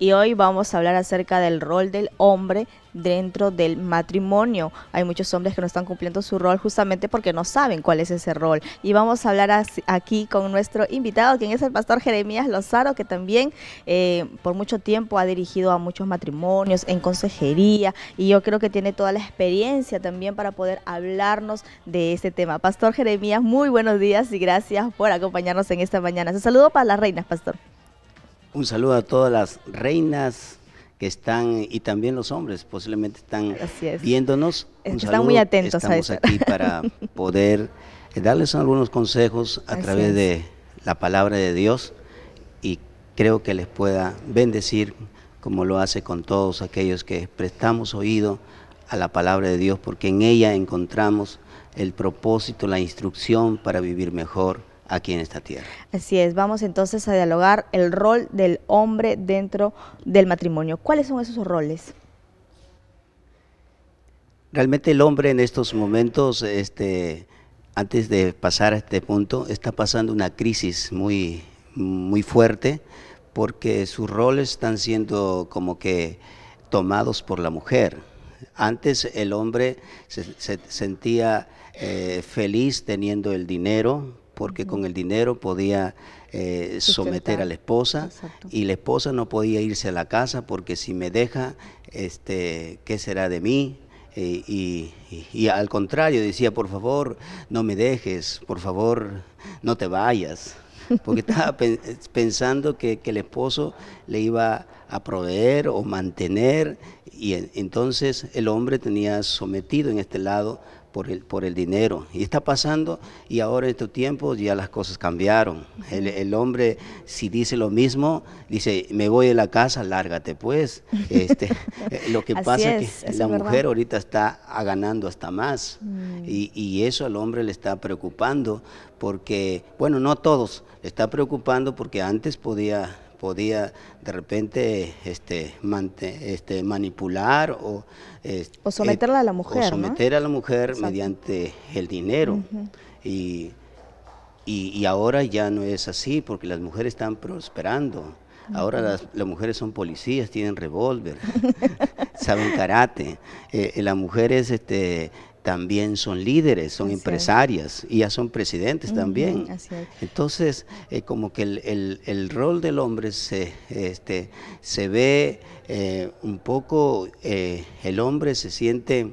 y hoy vamos a hablar acerca del rol del hombre dentro del matrimonio. Hay muchos hombres que no están cumpliendo su rol justamente porque no saben cuál es ese rol. Y vamos a hablar aquí con nuestro invitado, quien es el pastor Jeremías Lozaro, que también eh, por mucho tiempo ha dirigido a muchos matrimonios en consejería y yo creo que tiene toda la experiencia también para poder hablarnos de este tema. Pastor Jeremías, muy buenos días y gracias por acompañarnos en esta mañana. Un saludo para las reinas, pastor. Un saludo a todas las reinas que están y también los hombres posiblemente están viéndonos. están muy atentos Estamos a eso. aquí para poder eh, darles algunos consejos a través de la palabra de Dios y creo que les pueda bendecir como lo hace con todos aquellos que prestamos oído a la palabra de Dios porque en ella encontramos el propósito, la instrucción para vivir mejor aquí en esta tierra. Así es, vamos entonces a dialogar el rol del hombre dentro del matrimonio. ¿Cuáles son esos roles? Realmente el hombre en estos momentos, este, antes de pasar a este punto, está pasando una crisis muy, muy fuerte porque sus roles están siendo como que tomados por la mujer. Antes el hombre se, sentía eh, feliz teniendo el dinero, porque con el dinero podía eh, someter a la esposa y la esposa no podía irse a la casa porque si me deja, este, ¿qué será de mí? Eh, y, al contrario, decía, por favor, no me dejes, por favor, no te vayas, porque estaba pensando que, el esposo le iba a proveer o mantener, y entonces el hombre tenía sometido en este lado por el, por el dinero. Y está pasando, y ahora en estos tiempos ya las cosas cambiaron. El, el, hombre, si dice lo mismo, dice, me voy de la casa, lárgate pues. Este, eh, lo que pasa es, que la mujer ahorita está ganando hasta más. Mm. Y, y eso al hombre le está preocupando, porque, bueno, no a todos, le está preocupando porque antes podía podía de repente este, este manipular eh, o, someterla a la eh, mujer. O someter a la mujer mediante el dinero. y, y, ahora ya no es así porque las mujeres están prosperando. Ahora las, mujeres son policías, tienen revólver, saben karate. Eh, eh, las mujeres este, también son líderes, son empresarias y ya son presidentes también. Entonces, eh, como que el, el, el, rol del hombre se, este, se ve un poco, el hombre se siente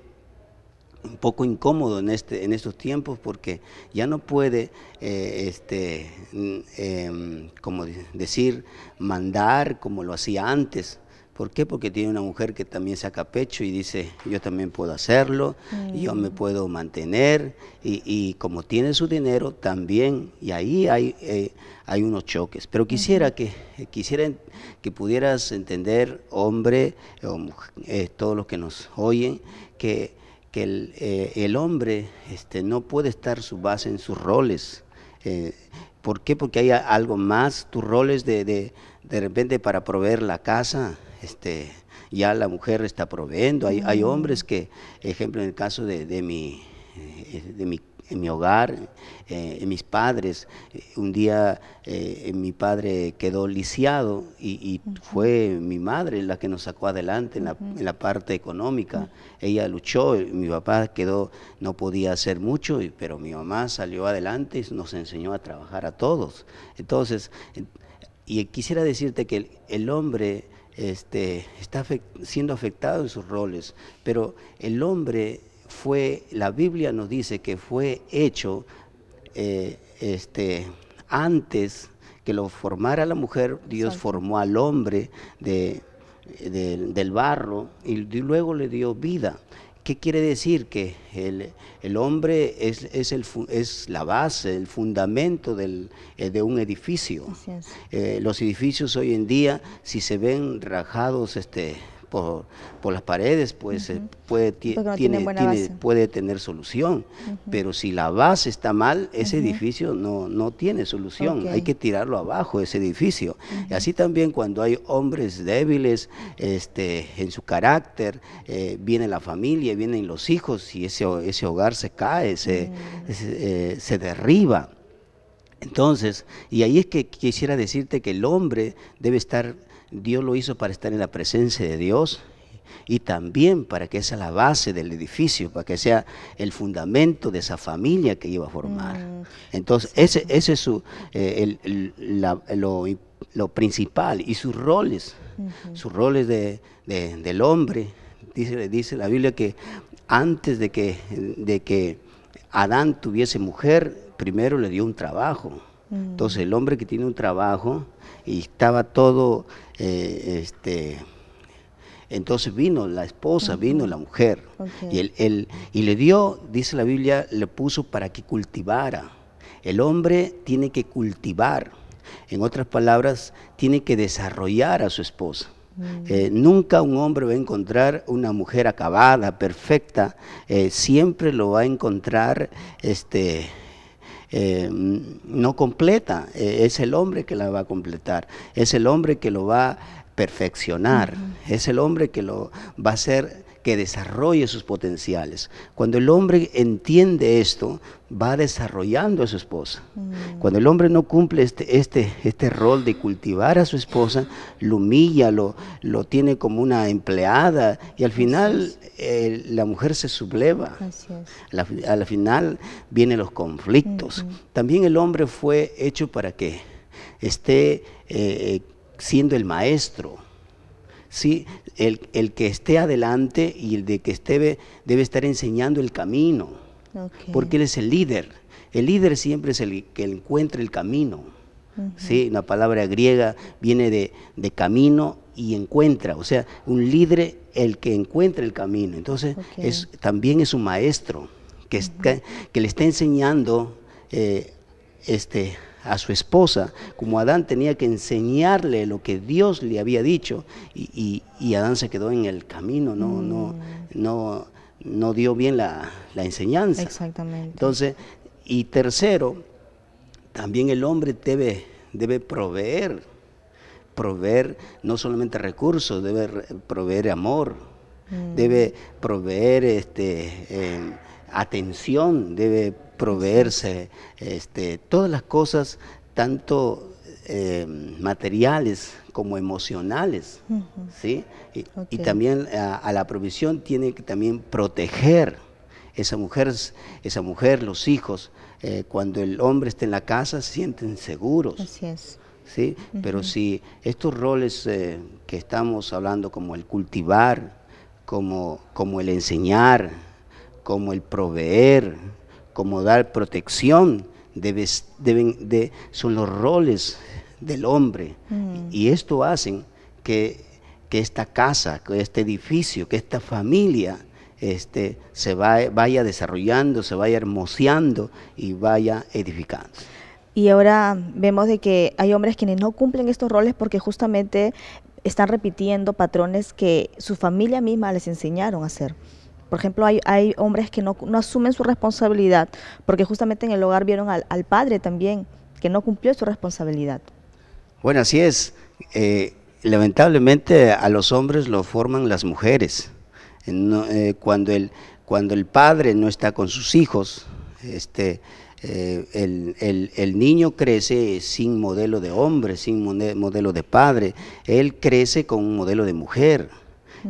un poco incómodo en, este, en estos tiempos porque ya no puede, eh, este, em, como decir, mandar como lo hacía antes. ¿Por qué? Porque tiene una mujer que también saca pecho y dice, yo también puedo hacerlo, yo me mm. puedo mantener, y, como tiene su dinero también, y ahí hay, eh, hay unos choques. Pero quisiera, que, eh, quisiera que pudieras entender, hombre, o, todos los que nos oyen, que que eh, el, hombre este, no puede estar su base en sus roles. Eh, ¿Por qué? Porque hay algo más, tus roles de, de, de repente para proveer la casa, este, ya la mujer está proveendo, hay, hay mm. hombres que, ejemplo, en el caso de, de mi, eh, de mi en mi hogar, eh, en mis padres. Eh, un día eh, mi padre quedó lisiado y, fue mi madre la que nos sacó adelante en la, parte económica. Ella luchó, mi papá quedó, no podía hacer mucho, pero mi mamá salió adelante y nos enseñó a trabajar a todos. Entonces, y quisiera decirte que el, hombre este, está siendo afectado en sus roles, pero el hombre fue, la Biblia nos dice que fue hecho eh, este, antes que lo formara la mujer, Dios formó al hombre de, del barro y luego le dio vida. ¿Qué quiere decir? Que el, hombre es, es, el, es, la base, el fundamento del, eh, de un edificio. Eh, los edificios hoy en día, si se ven rajados, este, por, las paredes, pues eh, puede, tiene, puede tener solución. Pero si la base está mal, ese edificio no, no tiene solución. Hay que tirarlo abajo, ese edificio. Y así también cuando hay hombres débiles este, en su carácter, eh, viene la familia, vienen los hijos y ese, ese hogar se cae, se, mm. eh, se derriba. Entonces, y ahí es que quisiera decirte que el hombre debe estar Dios lo hizo para estar en la presencia de Dios y también para que sea la base del edificio, para que sea el fundamento de esa familia que iba a formar. Mm. Entonces, ese, ese, es su, eh, lo, principal y sus roles, sus roles del hombre. Dice, dice la Biblia que antes de que, de que Adán tuviese mujer, primero le dio un trabajo. Mm. Entonces el hombre que tiene un trabajo y estaba todo, eh, este, entonces vino la esposa, vino la mujer. Y, él, y le dio, dice la Biblia, le puso para que cultivara. El hombre tiene que cultivar. En otras palabras, tiene que desarrollar a su esposa. Mm. Eh, nunca un hombre va a encontrar una mujer acabada, perfecta. Eh, siempre lo va a encontrar este, eh, no completa, eh, es el hombre que la va a completar, es el hombre que lo va a perfeccionar, es el hombre que lo va a hacer que desarrolle sus potenciales. Cuando el hombre entiende esto, va desarrollando a su esposa. Cuando el hombre no cumple este, este, este rol de cultivar a su esposa, lo humilla, lo, lo tiene como una empleada y al final eh, la mujer se subleva. al final vienen los conflictos. También el hombre fue hecho para que esté eh, eh, siendo el maestro. Sí, el, que esté adelante y el de que esté, debe estar enseñando el camino porque Él es el líder. El líder siempre es el que encuentra el camino. ¿sí? La palabra griega viene de, camino y encuentra, o sea, un líder el que encuentra el camino. Entonces, también es un maestro que, que le está enseñando eh, este, a su esposa, como Adán tenía que enseñarle lo que Dios le había dicho, y, Adán se quedó en el camino, no, no, mm. no, no dio bien la, la enseñanza. Exactamente. Entonces, y tercero, también el hombre debe, debe proveer, proveer no solamente recursos, debe proveer amor, mm. debe proveer este, eh, atención, debe proveerse este, todas las cosas, tanto eh, materiales como emocionales, ¿sí? Y, también a, la provisión tiene que también proteger esa mujer, esa mujer los hijos, eh, cuando el hombre está en la casa se sienten seguros. ¿sí? Pero si estos roles eh, que estamos hablando, como el cultivar, como, como el enseñar, como el proveer, como dar protección, de, son los roles del hombre. Mm. Y esto hacen que, esta casa, que este edificio, que esta familia este, se vaya desarrollando, se vaya hermoseando y vaya edificando. Y ahora vemos de que hay hombres quienes no cumplen estos roles porque justamente están repitiendo patrones que su familia misma les enseñaron a hacer. Por ejemplo, hay, hombres que no, asumen su responsabilidad porque justamente en el hogar vieron al, padre también que no cumplió su responsabilidad. Bueno, así es. Eh, lamentablemente a los hombres lo forman las mujeres. Eh, cuando, el, cuando el padre no está con sus hijos, este, eh, el, el, niño crece sin modelo de hombre, sin modelo de padre, él crece con un modelo de mujer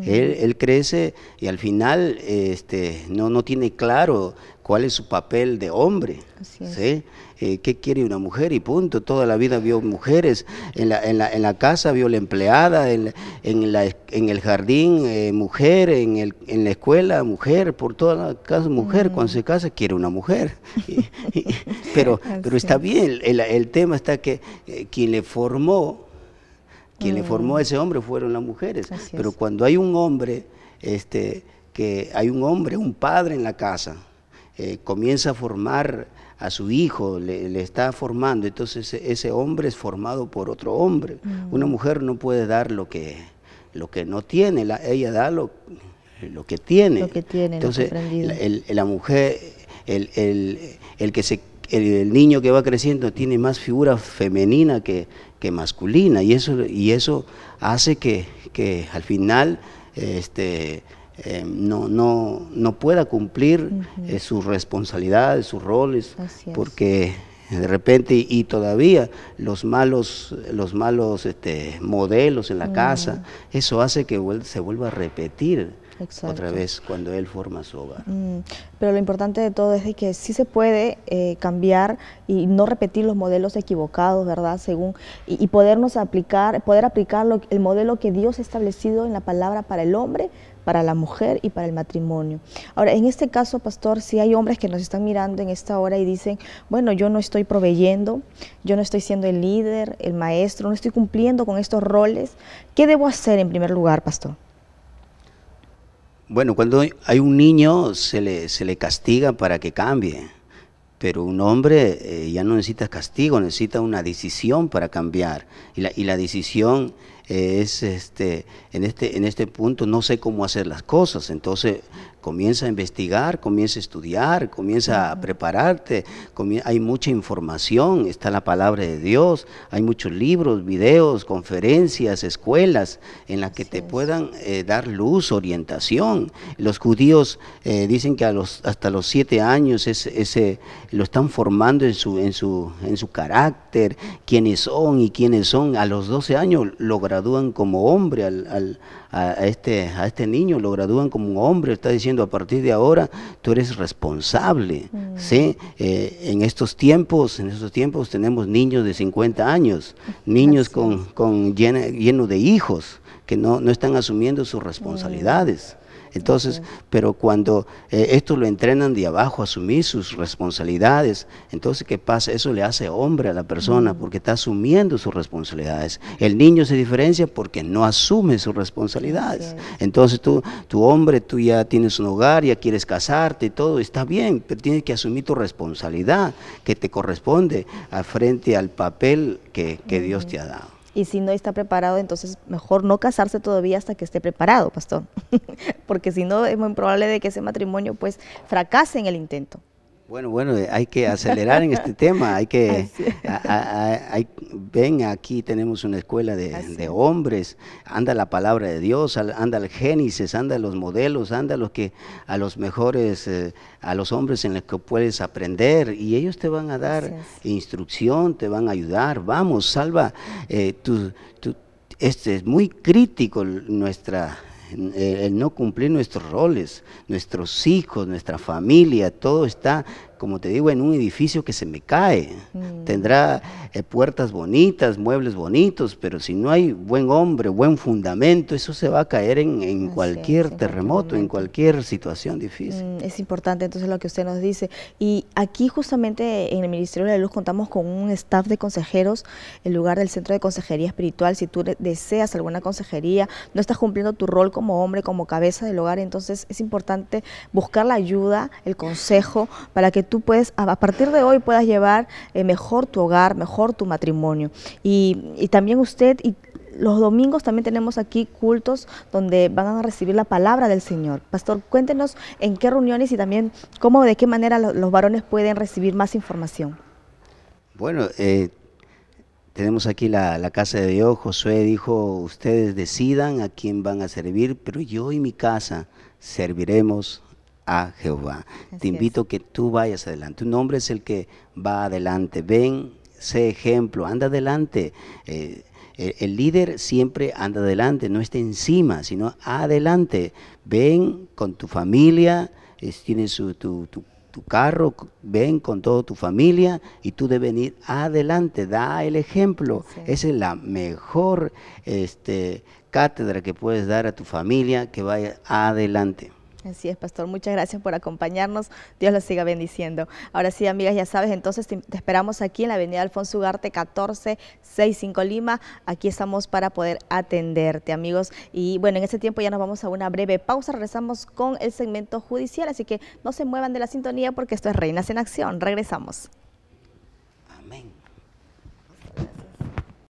él, crece y al final este, no, tiene claro cuál es su papel de hombre, ¿sí? Eh, ¿Qué quiere una mujer? Y punto. Toda la vida vio mujeres, en la, en la, casa vio la empleada, en, en, la, el jardín eh, mujer, en, el, en la escuela mujer, por toda la casa mujer. Cuando se casa quiere una mujer. pero, pero está bien, el, tema está que eh, quien le formó, quien le formó a mm. ese hombre fueron las mujeres. Pero cuando hay un hombre, este, que hay un hombre, un padre en la casa, eh, comienza a formar a su hijo, le, está formando, entonces e, ese, hombre es formado por otro hombre. Mm. Una mujer no puede dar lo que, lo que no tiene, ella da lo, lo, que tiene. entonces la, mujer, el, que se el, niño que va creciendo tiene más figura femenina que, masculina y eso, y eso hace que, al final este, em, no, no, no, pueda cumplir eh, sus responsabilidades, sus roles, porque de repente y, todavía los malos, los malos este, modelos en la casa, eso hace que se vuelva a repetir otra vez cuando él forma su hogar. Mm, pero lo importante de todo es que sí se puede eh, cambiar y no repetir los modelos equivocados, ¿verdad? Según y, podernos aplicar, poder aplicar el modelo que Dios ha establecido en la palabra para el hombre, para la mujer y para el matrimonio. Ahora, en este caso, pastor, si hay hombres que nos están mirando en esta hora y dicen, bueno, yo no estoy proveyendo, yo no estoy siendo el líder, el maestro, no estoy cumpliendo con estos roles, ¿qué debo hacer en primer lugar, pastor? Bueno, cuando hay un niño se le, se le castiga para que cambie, pero un hombre eh, ya no necesita castigo, necesita una decisión para cambiar. Y la, y la decisión es este, en, este, en este punto no sé cómo hacer las cosas, entonces comienza a investigar, comienza a estudiar, comienza a prepararte, hay mucha información, está la palabra de Dios, hay muchos libros, videos, conferencias, escuelas en las que te puedan eh, dar luz, orientación. Los judíos eh, dicen que a los, hasta los siete años ese, lo están formando en su, en, su, en su carácter, quiénes son y quiénes son. A los doce años logra gradúan como hombre al, a, este, a este niño, lo gradúan como un hombre, está diciendo a partir de ahora tú eres responsable, mm. ¿sí? Eh, en estos tiempos, en estos tiempos tenemos niños de 50 años, niños con, llenos lleno de hijos que no, están asumiendo sus mm. responsabilidades. Entonces, pero cuando eh, esto estos lo entrenan de abajo a asumir sus responsabilidades, entonces, ¿qué pasa? Eso le hace hombre a la persona porque está asumiendo sus responsabilidades. El niño se diferencia porque no asume sus responsabilidades. Entonces, tú, tu hombre, tú ya tienes un hogar, ya quieres casarte y todo, está bien, pero tienes que asumir tu responsabilidad que te corresponde a frente al papel que, Dios te ha dado. Y si no está preparado, entonces mejor no casarse todavía hasta que esté preparado, pastor. Porque si no, es muy probable de que ese matrimonio pues fracase en el intento. Bueno, bueno, eh, hay que acelerar en este tema, hay que, ven, aquí tenemos una escuela de, hombres, anda la palabra de Dios, anda el Génesis, anda los modelos, anda los que, a los mejores, eh, a los hombres en los que puedes aprender y ellos te van a dar instrucción, te van a ayudar, vamos, salva, eh, este es muy crítico nuestra eh, el no cumplir nuestros roles, nuestros hijos, nuestra familia, todo está, como te digo, en un edificio que se me cae. Mm. Tendrá eh, puertas bonitas, muebles bonitos, pero si no hay buen hombre, buen fundamento, eso se va a caer en, cualquier terremoto, en cualquier situación difícil. Mm, es importante entonces lo que usted nos dice. Y aquí justamente en el Ministerio de la Luz contamos con un staff de consejeros en lugar del Centro de Consejería Espiritual. Si tú deseas alguna consejería, no estás cumpliendo tu rol como hombre, como cabeza del hogar, entonces es importante buscar la ayuda, el consejo, para que tú puedas, a partir de hoy puedas llevar eh, mejor tu hogar, mejor tu matrimonio. Y, también usted y los domingos también tenemos aquí cultos donde van a recibir la palabra del Señor. Pastor, cuéntenos en qué reuniones y también cómo, de qué manera los, varones pueden recibir más información. Bueno, eh, tenemos aquí la, la, casa de Dios. Josué dijo, ustedes decidan a quién van a servir, pero yo y mi casa serviremos a Jehová. Te invito que tú vayas adelante. Un nombre es el que va adelante. Ven, sé ejemplo, anda adelante. Eh, el, líder siempre anda adelante, no está encima, sino adelante. Ven con tu familia, eh, tienes tu, carro, ven con toda tu familia y tú debes ir adelante, da el ejemplo. Esa es la mejor este, cátedra que puedes dar a tu familia que vaya adelante. Así es, pastor. Muchas gracias por acompañarnos. Dios los siga bendiciendo. Ahora sí, amigas, ya sabes, entonces te, esperamos aquí en la avenida Alfonso Ugarte, 1465 Lima. Aquí estamos para poder atenderte, amigos. Y bueno, en este tiempo ya nos vamos a una breve pausa. Regresamos con el segmento judicial, así que no se muevan de la sintonía porque esto es Reinas en Acción. Regresamos.